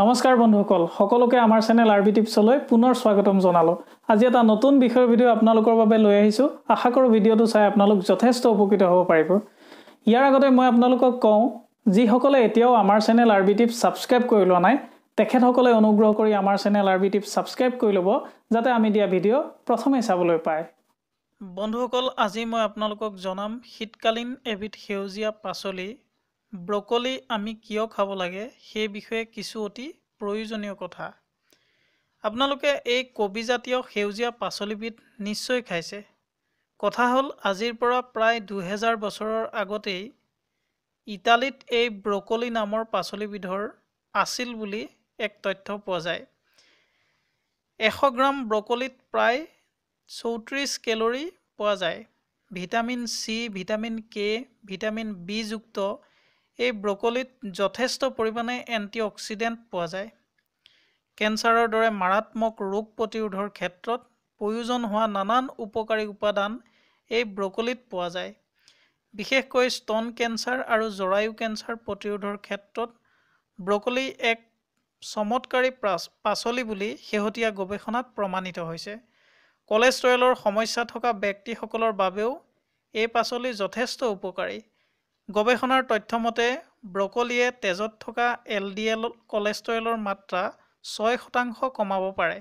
নমস্কাৰ বন্ধুসকল সকলোকে আমাৰ চেনেল আৰ বি টিপছলৈ পুনৰ স্বাগতম জনালোঁ আজি এটা নতুন বিষয়ৰ ভিডিঅ' আপোনালোকৰ বাবে লৈ আহিছোঁ আশা কৰোঁ ভিডিঅ'টো চাই আপোনালোক যথেষ্ট উপকৃত হ'ব পাৰিব ইয়াৰ আগতে মই আপোনালোকক কওঁ যিসকলে এতিয়াও আমাৰ channel R B tip subscribe কৰি লোৱা নাই তেখেতসকলে অনুগ্ৰহ কৰি আমাৰ channel R B tip subscribe কৰি ল'ব যাতে আমি দিয়া ভিডিঅ' প্ৰথমেই চাবলৈ পায় বন্ধুসকল আজি মই আপোনালোকক জনাম শীতকালীন এবিধ সেউজীয়া পাচলি ব্ৰকলি আমি কিয় খাব লাগে সেই বিষয়ে কিছু অতি প্ৰয়োজনীয় কথা আপোনালোকে এই কবিজাতীয় সেউজীয়া পাচলিবিধ নিশ্চয় খাইছে কথা হ'ল আজিৰ পৰা প্ৰায় দুহেজাৰ বছৰৰ আগতেই ইটালীত এই ব্ৰকলি নামৰ পাচলিবিধৰ আছিল বুলি এক তথ্য পোৱা যায় এশ গ্ৰাম ব্ৰকলিত প্ৰায় চৌত্ৰিছ কেলৰি পোৱা যায় vitamin C vitamin K vitamin বিযুক্ত এই ব্ৰকলিত যথেষ্ট পৰিমাণে এণ্টি অক্সিডেণ্ট পোৱা যায় কেঞ্চাৰৰ দৰে মাৰাত্মক ৰোগ প্ৰতিৰোধৰ ক্ষেত্ৰত প্ৰয়োজন হোৱা নানান উপকাৰী উপাদান এই ব্ৰকলিত পোৱা যায় বিশেষকৈ স্তন কেঞ্চাৰ আৰু জৰায়ু কেঞ্চাৰ প্ৰতিৰোধৰ ক্ষেত্ৰত ব্ৰকলি এক চমৎকাৰী পাচলি বুলি শেহতীয়া গৱেষণাত প্ৰমাণিত হৈছে কলেষ্ট্ৰলৰ সমস্যা থকা ব্যক্তিসকলৰ বাবেও এই পাচলি যথেষ্ট উপকাৰী গৱেষণাৰ তথ্য মতে ব্ৰকলিয়ে তেজত থকা এল ডি এল কলেষ্ট্ৰলৰ মাত্ৰা ছয় শতাংশ কমাব পাৰে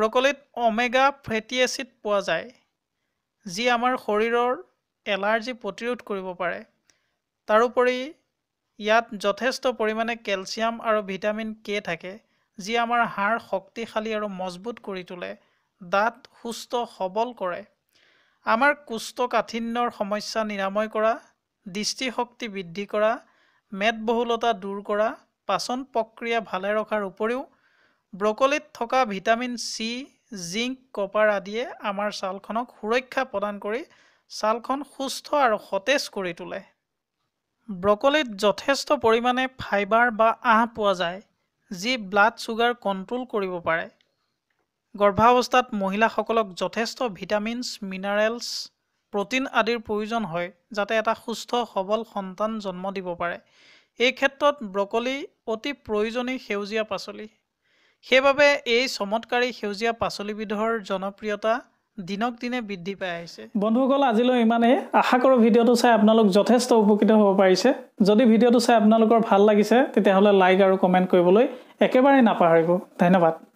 ব্ৰকলিত অমেগা ফেটি এচিড পোৱা যায় যি আমাৰ শৰীৰৰ এলাৰ্জি প্ৰতিৰোধ কৰিব পাৰে তাৰোপৰি ইয়াত যথেষ্ট পৰিমাণে কেলছিয়াম আৰু ভিটামিন কে থাকে যি আমাৰ হাড় শক্তিশালী আৰু মজবুত কৰি তোলে দাঁত সুস্থ সবল কৰে আমাৰ কোষ্ঠকাঠিন্যৰ সমস্যা নিৰাময় কৰা দৃষ্টিশক্তি বৃদ্ধি কৰা মেদবহুলতা দূৰ কৰা পাচন প্ৰক্ৰিয়া ভালে ৰখাৰ উপৰিও ব্ৰকলিত থকা ভিটামিন চি জিংক কপাৰ আদিয়ে আমাৰ ছালখনক সুৰক্ষা প্ৰদান কৰি ছালখন সুস্থ আৰু সতেজ কৰি তোলে ব্ৰকলিত যথেষ্ট পৰিমাণে ফাইবাৰ বা আঁহ পোৱা যায় যি ব্লাড চুগাৰ কণ্ট্ৰল কৰিব পাৰে গৰ্ভাৱস্থাত মহিলাসকলক যথেষ্ট ভিটামিনছ মিনাৰেলছ প্ৰটিন আদিৰ প্ৰয়োজন হয় যাতে এটা সুস্থ সবল সন্তান জন্ম দিব পাৰে এই ক্ষেত্ৰত ব্ৰকলি অতি প্ৰয়োজনী সেউজীয়া পাচলি সেইবাবে এই চমৎকাৰী সেউজীয়া পাচলিবিধৰ জনপ্ৰিয়তা দিনক দিনে বৃদ্ধি পাই আহিছে বন্ধুসকল আজিলৈ ইমানেই আশা কৰোঁ ভিডিঅ'টো চাই আপোনালোক যথেষ্ট উপকৃত হ'ব পাৰিছে যদি ভিডিঅ'টো চাই আপোনালোকৰ ভাল লাগিছে তেতিয়াহ'লে লাইক আৰু কমেণ্ট কৰিবলৈ একেবাৰে নাপাহৰিব ধন্যবাদ